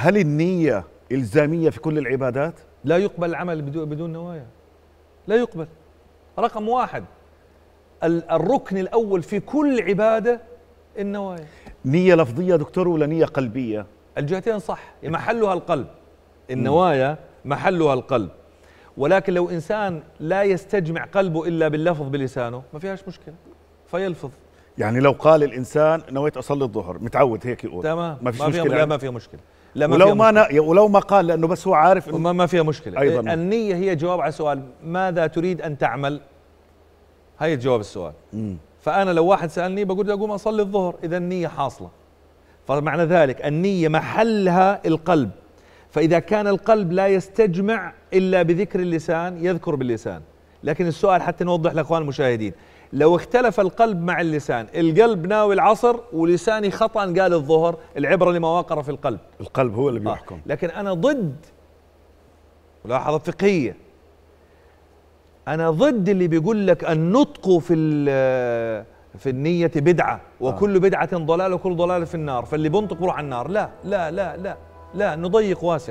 هل النية إلزامية في كل العبادات؟ لا يقبل العمل بدون نوايا لا يقبل رقم واحد الركن الأول في كل عبادة النوايا نية لفظية دكتور ولا نية قلبية؟ الجهتين صح إيه. محلها القلب النوايا محلها القلب ولكن لو إنسان لا يستجمع قلبه إلا باللفظ بلسانه ما فيهاش مشكلة فيلفظ يعني لو قال الانسان نويت اصلي الظهر متعود هيك يقول تمام ما فيش ما مشكله يعني. لا ما فيها مشكله لا ما ولو ما ولو ما قال لانه بس هو عارف انه ما فيها مشكله ايضا النيه هي جواب على سؤال ماذا تريد ان تعمل هي جواب السؤال مم. فانا لو واحد سالني بقول له اقوم اصلي الظهر اذا النيه حاصله فمعنى ذلك النيه محلها القلب فاذا كان القلب لا يستجمع الا بذكر اللسان يذكر باللسان لكن السؤال حتى نوضح لاخوان المشاهدين لو اختلف القلب مع اللسان القلب ناوي العصر ولساني خطأ قال الظهر العبرة لما وقر في القلب القلب هو اللي آه. بيحكم آه لكن أنا ضد ملاحظة فقهية أنا ضد اللي بيقول لك النطق في في النية بدعة وكل آه. بدعة ضلال وكل ضلال في النار فاللي بنطق بروح على النار لا لا لا لا لا نضيق واسع